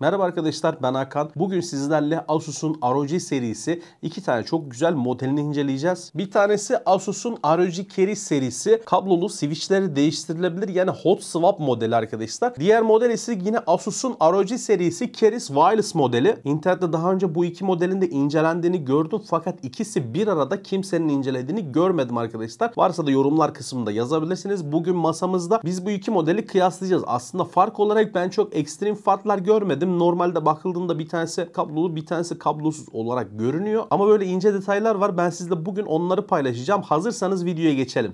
Merhaba arkadaşlar ben Hakan. Bugün sizlerle Asus'un ROG serisi iki tane çok güzel modelini inceleyeceğiz. Bir tanesi Asus'un ROG Carry serisi kablolu switchleri değiştirilebilir yani hot swap modeli arkadaşlar. Diğer model ise yine Asus'un ROG serisi Keris Wireless modeli. İnternette daha önce bu iki modelin de incelendiğini gördüm fakat ikisi bir arada kimsenin incelediğini görmedim arkadaşlar. Varsa da yorumlar kısmında yazabilirsiniz. Bugün masamızda biz bu iki modeli kıyaslayacağız. Aslında fark olarak ben çok ekstrem farklar görmedim dedim normalde bakıldığında bir tanesi kablolu bir tanesi kablosuz olarak görünüyor. Ama böyle ince detaylar var. Ben sizle bugün onları paylaşacağım. Hazırsanız videoya geçelim.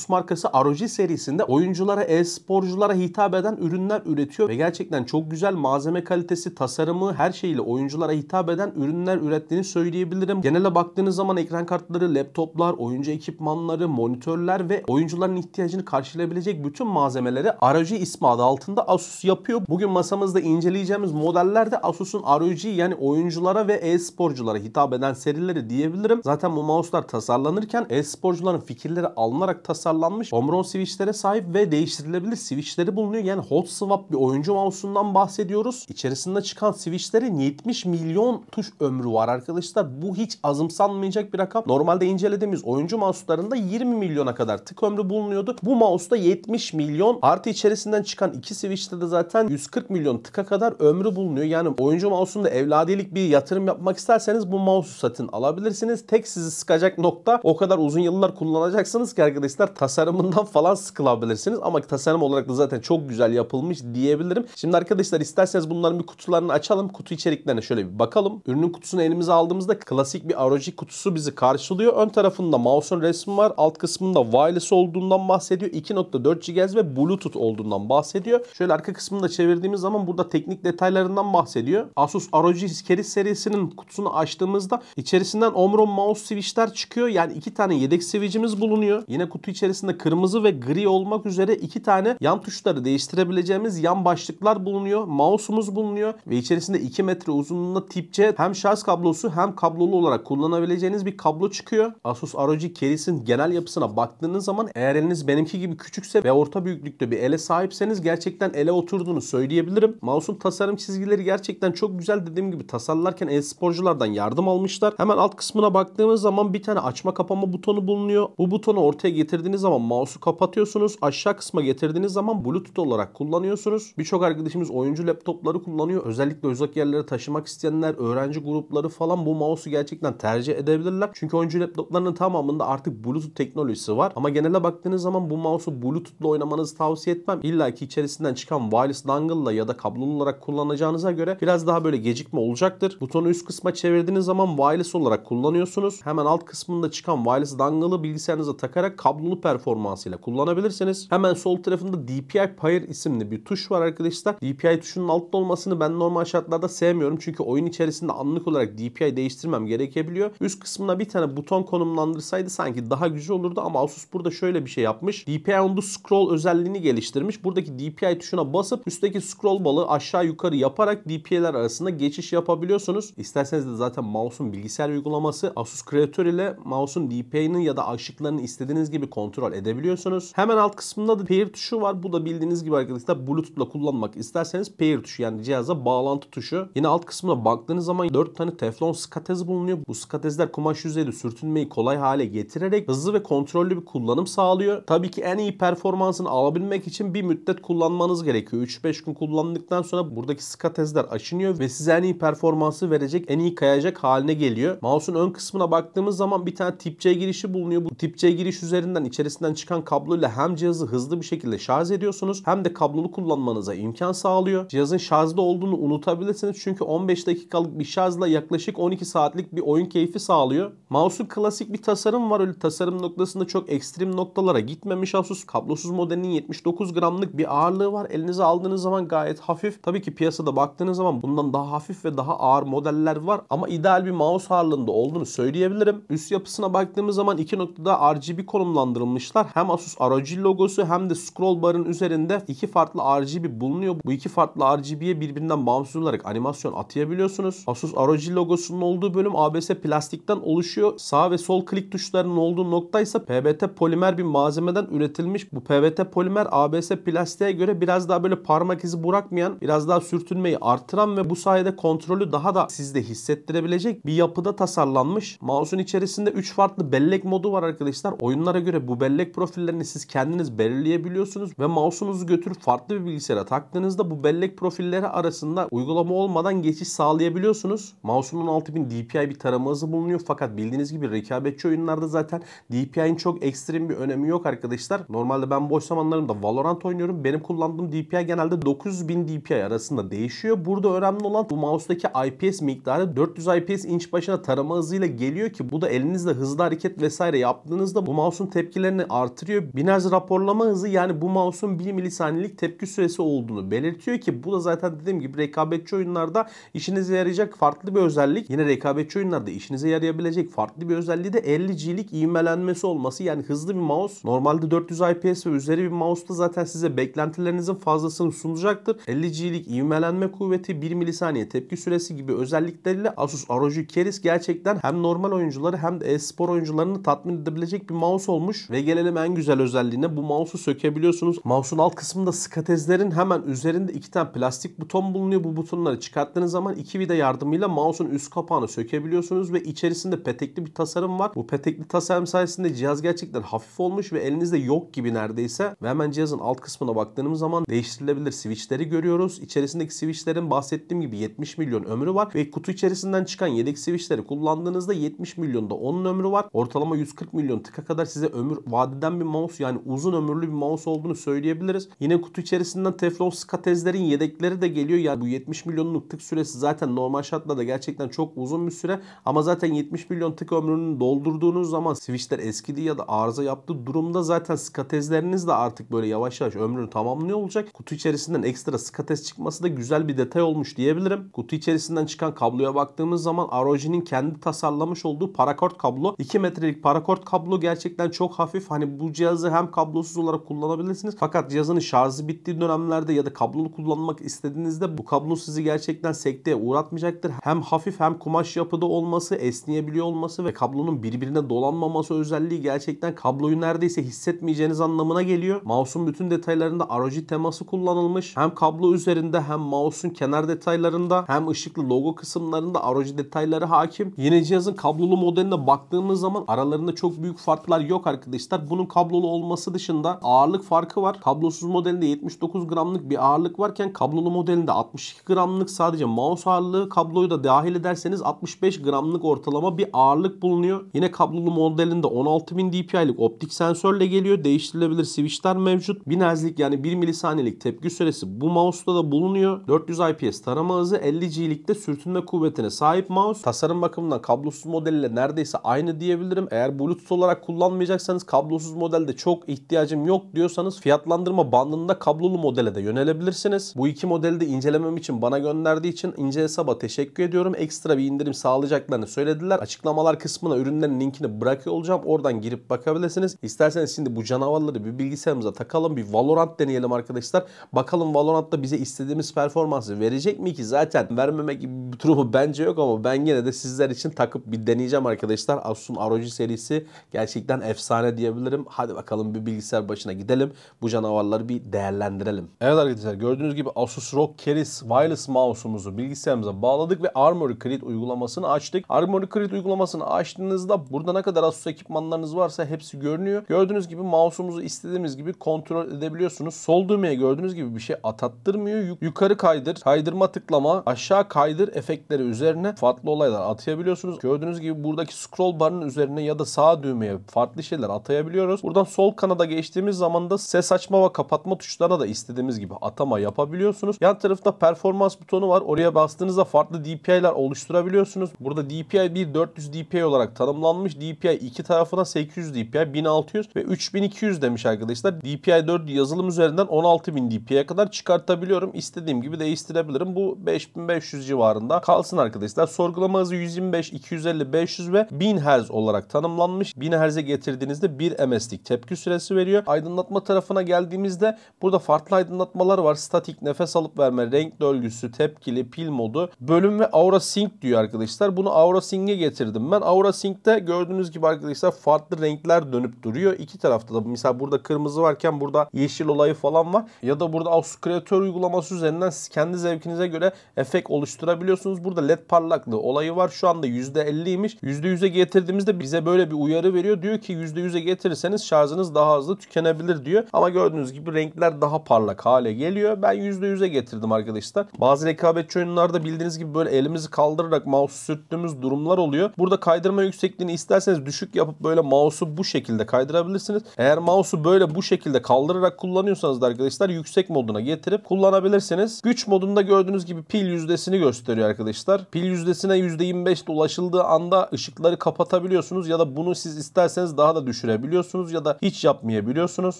Asus markası ROG serisinde oyunculara, e-sporculara hitap eden ürünler üretiyor ve gerçekten çok güzel malzeme kalitesi, tasarımı, her şeyle oyunculara hitap eden ürünler ürettiğini söyleyebilirim. Genele baktığınız zaman ekran kartları, laptoplar, oyuncu ekipmanları, monitörler ve oyuncuların ihtiyacını karşılayabilecek bütün malzemeleri ROG ismi adı altında Asus yapıyor. Bugün masamızda inceleyeceğimiz modeller de Asus'un ROG yani oyunculara ve e-sporculara hitap eden serileri diyebilirim. Zaten bu mouse'lar tasarlanırken e-sporcuların fikirleri alınarak tasarlanıyor tasarlanmış Omron switchlere sahip ve değiştirilebilir switchleri bulunuyor. Yani hot swap bir oyuncu mouse'undan bahsediyoruz. İçerisinde çıkan switchlerin 70 milyon tuş ömrü var arkadaşlar. Bu hiç azımsanmayacak bir rakam. Normalde incelediğimiz oyuncu mouse'larında 20 milyona kadar tık ömrü bulunuyordu. Bu mouse'da 70 milyon artı içerisinden çıkan iki switch'te de zaten 140 milyon tıka kadar ömrü bulunuyor. Yani oyuncu mouse'unda evladilik bir yatırım yapmak isterseniz bu mouse'u satın alabilirsiniz. Tek sizi sıkacak nokta o kadar uzun yıllar kullanacaksınız ki arkadaşlar tasarımından falan sıkılabilirsiniz. Ama tasarım olarak da zaten çok güzel yapılmış diyebilirim. Şimdi arkadaşlar isterseniz bunların bir kutularını açalım. Kutu içeriklerine şöyle bir bakalım. Ürünün kutusunu elimize aldığımızda klasik bir ROG kutusu bizi karşılıyor. Ön tarafında mouse'un resmi var. Alt kısmında wireless olduğundan bahsediyor. 2.4 GHz ve Bluetooth olduğundan bahsediyor. Şöyle arka kısmını da çevirdiğimiz zaman burada teknik detaylarından bahsediyor. Asus ROG Keris serisinin kutusunu açtığımızda içerisinden Omron mouse switchler çıkıyor. Yani iki tane yedek switchimiz bulunuyor. Yine kutu içerisinde içerisinde kırmızı ve gri olmak üzere iki tane yan tuşları değiştirebileceğimiz yan başlıklar bulunuyor. Mouse'umuz bulunuyor ve içerisinde 2 metre uzunluğunda tip C hem şarj kablosu hem kablolu olarak kullanabileceğiniz bir kablo çıkıyor. Asus ROG Carrys'in genel yapısına baktığınız zaman eğer eliniz benimki gibi küçükse ve orta büyüklükte bir ele sahipseniz gerçekten ele oturduğunu söyleyebilirim. Mouse'un tasarım çizgileri gerçekten çok güzel. Dediğim gibi tasarlarken e-sporculardan yardım almışlar. Hemen alt kısmına baktığımız zaman bir tane açma kapama butonu bulunuyor. Bu butonu ortaya getirdiğiniz getirdiğiniz zaman mouse'u kapatıyorsunuz. Aşağı kısma getirdiğiniz zaman Bluetooth olarak kullanıyorsunuz. Birçok arkadaşımız oyuncu laptopları kullanıyor. Özellikle uzak yerlere taşımak isteyenler, öğrenci grupları falan bu mouse'u gerçekten tercih edebilirler. Çünkü oyuncu laptoplarının tamamında artık Bluetooth teknolojisi var. Ama genele baktığınız zaman bu mouse'u Bluetooth'la oynamanızı tavsiye etmem. İlla ki içerisinden çıkan wireless dongle'la ya da kablolu olarak kullanacağınıza göre biraz daha böyle gecikme olacaktır. Butonu üst kısma çevirdiğiniz zaman wireless olarak kullanıyorsunuz. Hemen alt kısmında çıkan wireless dongle'ı bilgisayarınıza takarak kablolu per performansıyla kullanabilirsiniz. Hemen sol tarafında DPI Pair isimli bir tuş var arkadaşlar. DPI tuşunun altta olmasını ben normal şartlarda sevmiyorum. Çünkü oyun içerisinde anlık olarak DPI değiştirmem gerekebiliyor. Üst kısmına bir tane buton konumlandırsaydı sanki daha güzel olurdu ama Asus burada şöyle bir şey yapmış. DPI on the scroll özelliğini geliştirmiş. Buradaki DPI tuşuna basıp üstteki scroll balığı aşağı yukarı yaparak DPI'ler arasında geçiş yapabiliyorsunuz. İsterseniz de zaten mouse'un bilgisayar uygulaması Asus Creator ile mouse'un DPI'nin ya da aşıklarını istediğiniz gibi kontrol kontrol edebiliyorsunuz. Hemen alt kısmında da pair tuşu var. Bu da bildiğiniz gibi arkadaşlar Bluetooth'la kullanmak isterseniz pair tuşu yani cihaza bağlantı tuşu. Yine alt kısmına baktığınız zaman 4 tane teflon skatez bulunuyor. Bu skatezler kumaş yüzeyde sürtünmeyi kolay hale getirerek hızlı ve kontrollü bir kullanım sağlıyor. Tabii ki en iyi performansını alabilmek için bir müddet kullanmanız gerekiyor. 3-5 gün kullandıktan sonra buradaki skatezler aşınıyor ve size en iyi performansı verecek, en iyi kayacak haline geliyor. Mouse'un ön kısmına baktığımız zaman bir tane tip C girişi bulunuyor. Bu tip C giriş üzerinden içeri ibaresinden çıkan kabloyla hem cihazı hızlı bir şekilde şarj ediyorsunuz hem de kablolu kullanmanıza imkan sağlıyor. Cihazın şarjda olduğunu unutabilirsiniz çünkü 15 dakikalık bir şarjla yaklaşık 12 saatlik bir oyun keyfi sağlıyor. Mouse'un klasik bir tasarım var. Öyle tasarım noktasında çok ekstrem noktalara gitmemiş Asus. Kablosuz modelinin 79 gramlık bir ağırlığı var. Elinize aldığınız zaman gayet hafif. Tabii ki piyasada baktığınız zaman bundan daha hafif ve daha ağır modeller var ama ideal bir mouse ağırlığında olduğunu söyleyebilirim. Üst yapısına baktığımız zaman iki noktada RGB konumlandırılmış kullanmışlar. Hem Asus ROG logosu hem de scroll barın üzerinde iki farklı RGB bulunuyor. Bu iki farklı RGB'ye birbirinden bağımsız olarak animasyon atayabiliyorsunuz. Asus ROG logosunun olduğu bölüm ABS plastikten oluşuyor. Sağ ve sol klik tuşlarının olduğu nokta ise PBT polimer bir malzemeden üretilmiş. Bu PBT polimer ABS plastiğe göre biraz daha böyle parmak izi bırakmayan, biraz daha sürtünmeyi artıran ve bu sayede kontrolü daha da sizde hissettirebilecek bir yapıda tasarlanmış. Mouse'un içerisinde 3 farklı bellek modu var arkadaşlar. Oyunlara göre bu bellek profillerini siz kendiniz belirleyebiliyorsunuz ve mouse'unuzu götürüp farklı bir bilgisayara taktığınızda bu bellek profilleri arasında uygulama olmadan geçiş sağlayabiliyorsunuz. Mouse'unun 6000 DPI bir tarama hızı bulunuyor fakat bildiğiniz gibi rekabetçi oyunlarda zaten DPI'nin çok ekstrem bir önemi yok arkadaşlar. Normalde ben boş zamanlarımda Valorant oynuyorum. Benim kullandığım DPI genelde 9000 DPI arasında değişiyor. Burada önemli olan bu mouse'daki IPS miktarı 400 IPS inç başına tarama hızıyla geliyor ki bu da elinizle hızlı hareket vesaire yaptığınızda bu mouse'un tepkileri tepkimelerini artırıyor. Binarz raporlama hızı yani bu mouse'un 1 milisaniyelik tepki süresi olduğunu belirtiyor ki bu da zaten dediğim gibi rekabetçi oyunlarda işinize yarayacak farklı bir özellik. Yine rekabetçi oyunlarda işinize yarayabilecek farklı bir özelliği de 50G'lik ivmelenmesi olması. Yani hızlı bir mouse. Normalde 400 IPS ve üzeri bir mouse da zaten size beklentilerinizin fazlasını sunacaktır. 50G'lik ivmelenme kuvveti 1 milisaniye tepki süresi gibi özellikleriyle Asus ROG Keris gerçekten hem normal oyuncuları hem de e-spor oyuncularını tatmin edebilecek bir mouse olmuş ve gelelim en güzel özelliğine. Bu mouse'u sökebiliyorsunuz. Mouse'un alt kısmında skatezlerin hemen üzerinde iki tane plastik buton bulunuyor. Bu butonları çıkarttığınız zaman iki vida yardımıyla mouse'un üst kapağını sökebiliyorsunuz ve içerisinde petekli bir tasarım var. Bu petekli tasarım sayesinde cihaz gerçekten hafif olmuş ve elinizde yok gibi neredeyse. Ve hemen cihazın alt kısmına baktığımız zaman değiştirilebilir switchleri görüyoruz. İçerisindeki switchlerin bahsettiğim gibi 70 milyon ömrü var ve kutu içerisinden çıkan yedek switchleri kullandığınızda 70 milyonda onun ömrü var. Ortalama 140 milyon tıka kadar size ömür vadeden bir mouse yani uzun ömürlü bir mouse olduğunu söyleyebiliriz. Yine kutu içerisinden Teflon Skatez'lerin yedekleri de geliyor. Yani bu 70 milyonluk tık süresi zaten normal şartlarda gerçekten çok uzun bir süre. Ama zaten 70 milyon tık ömrünü doldurduğunuz zaman switchler eskidi ya da arıza yaptığı durumda zaten skatezleriniz de artık böyle yavaş yavaş ömrünü tamamlıyor olacak. Kutu içerisinden ekstra skatez çıkması da güzel bir detay olmuş diyebilirim. Kutu içerisinden çıkan kabloya baktığımız zaman ROG'nin kendi tasarlamış olduğu parakort kablo. 2 metrelik parakort kablo gerçekten çok hafif hafif. Hani bu cihazı hem kablosuz olarak kullanabilirsiniz. Fakat cihazın şarjı bittiği dönemlerde ya da kablolu kullanmak istediğinizde bu kablo sizi gerçekten sekteye uğratmayacaktır. Hem hafif hem kumaş yapıda olması, esneyebiliyor olması ve kablonun birbirine dolanmaması özelliği gerçekten kabloyu neredeyse hissetmeyeceğiniz anlamına geliyor. Mouse'un bütün detaylarında ROG teması kullanılmış. Hem kablo üzerinde hem mouse'un kenar detaylarında hem ışıklı logo kısımlarında ROG detayları hakim. Yine cihazın kablolu modeline baktığımız zaman aralarında çok büyük farklar yok arkadaşlar Üstad bunun kablolu olması dışında ağırlık farkı var. Kablosuz modelinde 79 gramlık bir ağırlık varken kablolu modelinde 62 gramlık sadece mouse ağırlığı kabloyu da dahil ederseniz 65 gramlık ortalama bir ağırlık bulunuyor. Yine kablolu modelinde 16000 dpi'lik optik sensörle geliyor. Değiştirilebilir switchler mevcut. 1000 Hz'lik yani 1 milisaniyelik tepki süresi bu mouse'da da bulunuyor. 400 IPS tarama hızı 50 G'likte sürtünme kuvvetine sahip mouse. Tasarım bakımından kablosuz modeliyle neredeyse aynı diyebilirim. Eğer Bluetooth olarak kullanmayacaksanız kablo kablosuz modelde çok ihtiyacım yok diyorsanız fiyatlandırma bandında kablolu modele de yönelebilirsiniz. Bu iki modeli de incelemem için bana gönderdiği için ince hesaba teşekkür ediyorum. Ekstra bir indirim sağlayacaklarını söylediler. Açıklamalar kısmına ürünlerin linkini bırakıyor olacağım. Oradan girip bakabilirsiniz. İsterseniz şimdi bu canavarları bir bilgisayarımıza takalım. Bir Valorant deneyelim arkadaşlar. Bakalım Valorant da bize istediğimiz performansı verecek mi ki? Zaten vermemek gibi bir durumu bence yok ama ben yine de sizler için takıp bir deneyeceğim arkadaşlar. Asus'un ROG serisi gerçekten efsane diye diyebilirim. Hadi bakalım bir bilgisayar başına gidelim. Bu canavarları bir değerlendirelim. Evet arkadaşlar gördüğünüz gibi Asus ROG Keris Wireless Mouse'umuzu bilgisayarımıza bağladık ve Armory Creed uygulamasını açtık. Armory Creed uygulamasını açtığınızda burada ne kadar Asus ekipmanlarınız varsa hepsi görünüyor. Gördüğünüz gibi mouse'umuzu istediğimiz gibi kontrol edebiliyorsunuz. Sol düğmeye gördüğünüz gibi bir şey atattırmıyor. Yukarı kaydır, kaydırma tıklama, aşağı kaydır efektleri üzerine farklı olaylar atayabiliyorsunuz. Gördüğünüz gibi buradaki scroll barının üzerine ya da sağ düğmeye farklı şeyler atabiliyorsunuz atayabiliyoruz. Buradan sol kanada geçtiğimiz zaman da ses açma ve kapatma tuşlarına da istediğimiz gibi atama yapabiliyorsunuz. Yan tarafta performans butonu var. Oraya bastığınızda farklı DPI'ler oluşturabiliyorsunuz. Burada DPI 1 400 DPI olarak tanımlanmış. DPI 2 tarafına 800 DPI, 1600 ve 3200 demiş arkadaşlar. DPI 4 yazılım üzerinden 16000 DPI'ye kadar çıkartabiliyorum. İstediğim gibi değiştirebilirim. Bu 5500 civarında kalsın arkadaşlar. Sorgulama hızı 125, 250, 500 ve 1000 Hz olarak tanımlanmış. 1000 Hz'e getirdiğinizde 1 ms'lik tepki süresi veriyor. Aydınlatma tarafına geldiğimizde burada farklı aydınlatmalar var. Statik, nefes alıp verme, renk dölgüsü, tepkili, pil modu, bölüm ve aura sync diyor arkadaşlar. Bunu aura sync'e getirdim ben. Aura sync'te gördüğünüz gibi arkadaşlar farklı renkler dönüp duruyor. İki tarafta da mesela burada kırmızı varken burada yeşil olayı falan var. Ya da burada Asus Creator uygulaması üzerinden siz kendi zevkinize göre efekt oluşturabiliyorsunuz. Burada led parlaklığı olayı var. Şu anda %50'ymiş. %100'e getirdiğimizde bize böyle bir uyarı veriyor. Diyor ki %100'e getirirseniz şarjınız daha hızlı tükenebilir diyor. Ama gördüğünüz gibi renkler daha parlak hale geliyor. Ben %100'e getirdim arkadaşlar. Bazı rekabetçi oyunlarda bildiğiniz gibi böyle elimizi kaldırarak mouse sürttüğümüz durumlar oluyor. Burada kaydırma yüksekliğini isterseniz düşük yapıp böyle mouse'u bu şekilde kaydırabilirsiniz. Eğer mouse'u böyle bu şekilde kaldırarak kullanıyorsanız da arkadaşlar yüksek moduna getirip kullanabilirsiniz. Güç modunda gördüğünüz gibi pil yüzdesini gösteriyor arkadaşlar. Pil yüzdesine 25 ulaşıldığı anda ışıkları kapatabiliyorsunuz ya da bunu siz isterseniz daha da düşürebilirsiniz ayarlayabiliyorsunuz ya da hiç yapmayabiliyorsunuz.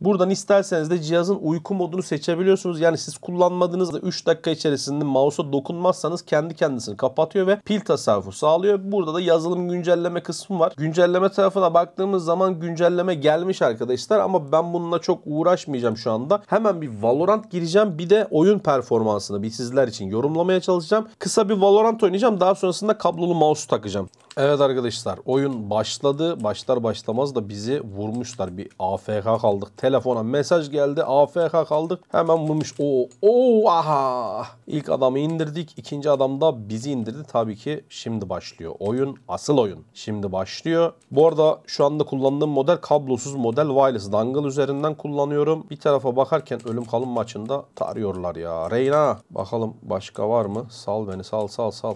Buradan isterseniz de cihazın uyku modunu seçebiliyorsunuz. Yani siz kullanmadığınızda 3 dakika içerisinde mouse'a dokunmazsanız kendi kendisini kapatıyor ve pil tasarrufu sağlıyor. Burada da yazılım güncelleme kısmı var. Güncelleme tarafına baktığımız zaman güncelleme gelmiş arkadaşlar ama ben bununla çok uğraşmayacağım şu anda. Hemen bir Valorant gireceğim. Bir de oyun performansını bir sizler için yorumlamaya çalışacağım. Kısa bir Valorant oynayacağım. Daha sonrasında kablolu mouse takacağım. Evet arkadaşlar oyun başladı. Başlar başlamaz da bizi vurmuşlar. Bir AFK kaldık. Telefona mesaj geldi. AFK kaldık. Hemen vurmuş. o o aha. İlk adamı indirdik. ikinci adam da bizi indirdi. Tabii ki şimdi başlıyor. Oyun asıl oyun. Şimdi başlıyor. Bu arada şu anda kullandığım model kablosuz model wireless dangle üzerinden kullanıyorum. Bir tarafa bakarken ölüm kalım maçında tarıyorlar ya. Reyna bakalım başka var mı? Sal beni sal sal sal.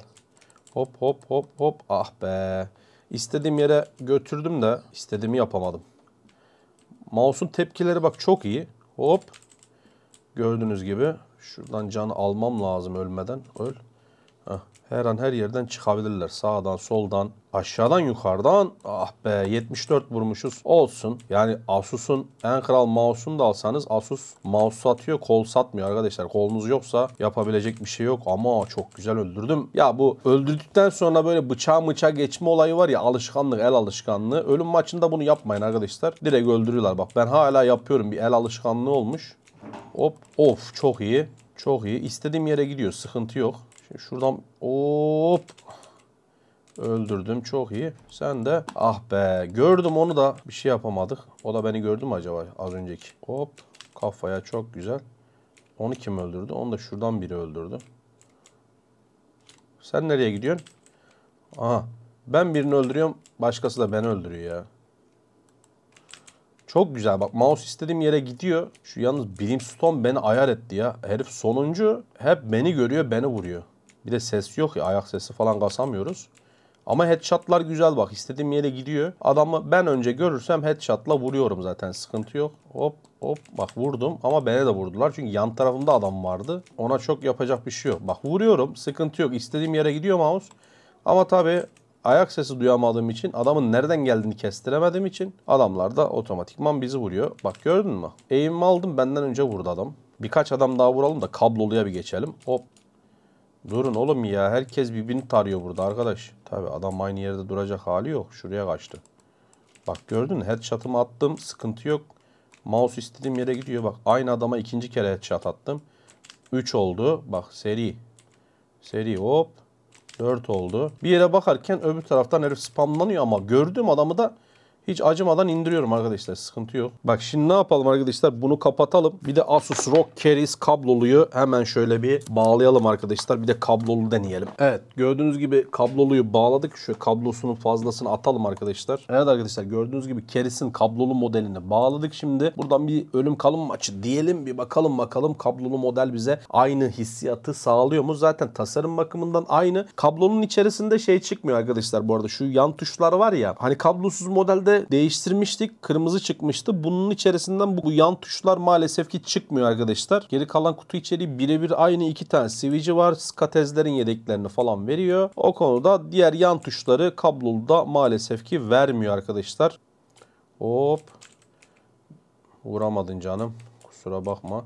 Hop hop hop hop. Ah be. İstediğim yere götürdüm de istediğimi yapamadım. Mouse'un tepkileri bak çok iyi. Hop. Gördüğünüz gibi şuradan canı almam lazım ölmeden. Öl. Her an her yerden çıkabilirler. Sağdan, soldan, aşağıdan, yukarıdan. Ah be 74 vurmuşuz. Olsun. Yani Asus'un en kral mouse'unu da alsanız Asus mouse satıyor, kol satmıyor arkadaşlar. Kolunuz yoksa yapabilecek bir şey yok ama çok güzel öldürdüm. Ya bu öldürdükten sonra böyle bıçağa mıça geçme olayı var ya alışkanlık, el alışkanlığı. Ölüm maçında bunu yapmayın arkadaşlar. Direkt öldürüyorlar. Bak ben hala yapıyorum. Bir el alışkanlığı olmuş. Hop. Of çok iyi. Çok iyi. İstediğim yere gidiyor. Sıkıntı yok. Şimdi şuradan hop öldürdüm. Çok iyi. Sen de ah be gördüm onu da bir şey yapamadık. O da beni gördü mü acaba az önceki? Hop kafaya çok güzel. Onu kim öldürdü? Onu da şuradan biri öldürdü. Sen nereye gidiyorsun? Aha. Ben birini öldürüyorum. Başkası da beni öldürüyor ya. Çok güzel. Bak mouse istediğim yere gidiyor. Şu yalnız Brimstone beni ayar etti ya. Herif sonuncu hep beni görüyor, beni vuruyor. Bir de ses yok ya ayak sesi falan kasamıyoruz. Ama headshotlar güzel bak. istediğim yere gidiyor. Adamı ben önce görürsem headshotla vuruyorum zaten. Sıkıntı yok. Hop hop bak vurdum ama beni de vurdular. Çünkü yan tarafımda adam vardı. Ona çok yapacak bir şey yok. Bak vuruyorum. Sıkıntı yok. istediğim yere gidiyor mouse. Ama tabii ayak sesi duyamadığım için adamın nereden geldiğini kestiremediğim için adamlar da otomatikman bizi vuruyor. Bak gördün mü? Eğimimi aldım benden önce vurdu adam. Birkaç adam daha vuralım da kabloluya bir geçelim. Hop Durun oğlum ya. Herkes birbirini tarıyor burada arkadaş. Tabi adam aynı yerde duracak hali yok. Şuraya kaçtı. Bak gördün headshot'ımı attım. Sıkıntı yok. Mouse istediğim yere gidiyor. Bak aynı adama ikinci kere headshot attım. 3 oldu. Bak seri. Seri hop. 4 oldu. Bir yere bakarken öbür taraftan herif spamlanıyor ama gördüğüm adamı da hiç acımadan indiriyorum arkadaşlar. Sıkıntı yok. Bak şimdi ne yapalım arkadaşlar? Bunu kapatalım. Bir de Asus ROG Keris kabloluyu hemen şöyle bir bağlayalım arkadaşlar. Bir de kablolu deneyelim. Evet gördüğünüz gibi kabloluyu bağladık. Şu kablosunun fazlasını atalım arkadaşlar. Evet arkadaşlar gördüğünüz gibi Keris'in kablolu modelini bağladık. Şimdi buradan bir ölüm kalım maçı diyelim. Bir bakalım bakalım kablolu model bize aynı hissiyatı sağlıyor mu? Zaten tasarım bakımından aynı. Kablonun içerisinde şey çıkmıyor arkadaşlar bu arada. Şu yan tuşlar var ya. Hani kablosuz modelde değiştirmiştik. Kırmızı çıkmıştı. Bunun içerisinden bu yan tuşlar maalesef ki çıkmıyor arkadaşlar. Geri kalan kutu içeriği birebir aynı iki tane sivici var. Skatezlerin yedeklerini falan veriyor. O konuda diğer yan tuşları kablolu da maalesef ki vermiyor arkadaşlar. Hop. Vuramadın canım. Kusura bakma.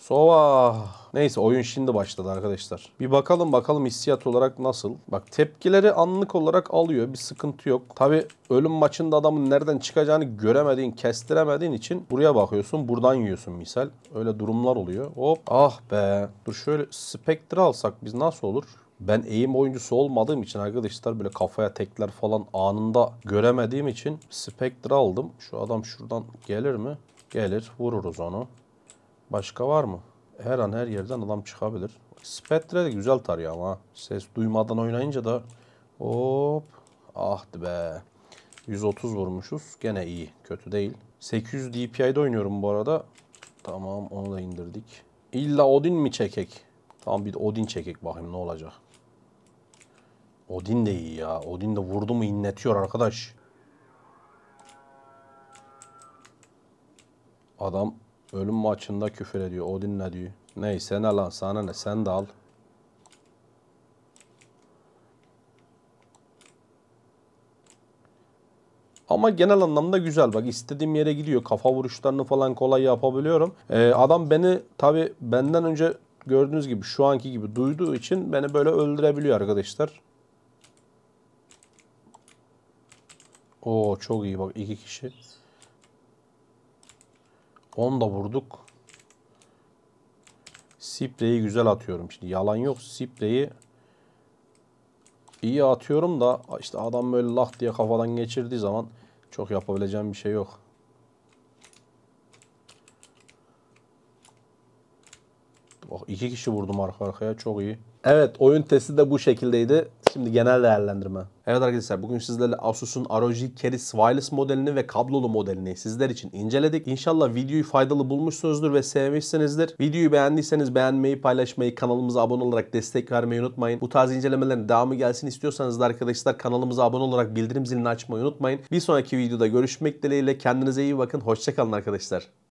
Sova. Neyse oyun şimdi başladı arkadaşlar. Bir bakalım bakalım hissiyat olarak nasıl. Bak tepkileri anlık olarak alıyor. Bir sıkıntı yok. Tabi ölüm maçında adamın nereden çıkacağını göremediğin, kestiremediğin için buraya bakıyorsun. Buradan yiyorsun misal. Öyle durumlar oluyor. Hop. Ah be. Dur şöyle Spectre alsak biz nasıl olur? Ben eğim oyuncusu olmadığım için arkadaşlar böyle kafaya tekler falan anında göremediğim için Spectre aldım. Şu adam şuradan gelir mi? Gelir. Vururuz onu. Başka var mı? Her an her yerden adam çıkabilir. Spectre de güzel tarıyor ama. Ses duymadan oynayınca da hop ah be. 130 vurmuşuz. Gene iyi. Kötü değil. 800 DPI'de oynuyorum bu arada. Tamam onu da indirdik. İlla Odin mi çekek? Tamam bir Odin çekek bakayım ne olacak. Odin de iyi ya. Odin de vurdu mu inletiyor arkadaş. Adam Ölüm maçında küfür ediyor. Odin'le diyor. Neyse ne lan sana ne sen de al. Ama genel anlamda güzel. Bak istediğim yere gidiyor. Kafa vuruşlarını falan kolay yapabiliyorum. Ee, adam beni tabi benden önce gördüğünüz gibi şu anki gibi duyduğu için beni böyle öldürebiliyor arkadaşlar. Oo çok iyi bak iki kişi. 10 da vurduk. Sipreyi güzel atıyorum. Şimdi yalan yok. Sipreyi iyi atıyorum da işte adam böyle lah diye kafadan geçirdiği zaman çok yapabileceğim bir şey yok. Bak oh, iki kişi vurdum arka arkaya çok iyi. Evet oyun testi de bu şekildeydi. Şimdi genel değerlendirme. Evet arkadaşlar bugün sizlerle Asus'un ROG Keris Wireless modelini ve kablolu modelini sizler için inceledik. İnşallah videoyu faydalı bulmuşsunuzdur ve sevmişsinizdir. Videoyu beğendiyseniz beğenmeyi, paylaşmayı, kanalımıza abone olarak destek vermeyi unutmayın. Bu tarz incelemelerin devamı gelsin istiyorsanız da arkadaşlar kanalımıza abone olarak bildirim zilini açmayı unutmayın. Bir sonraki videoda görüşmek dileğiyle kendinize iyi bakın. Hoşçakalın arkadaşlar.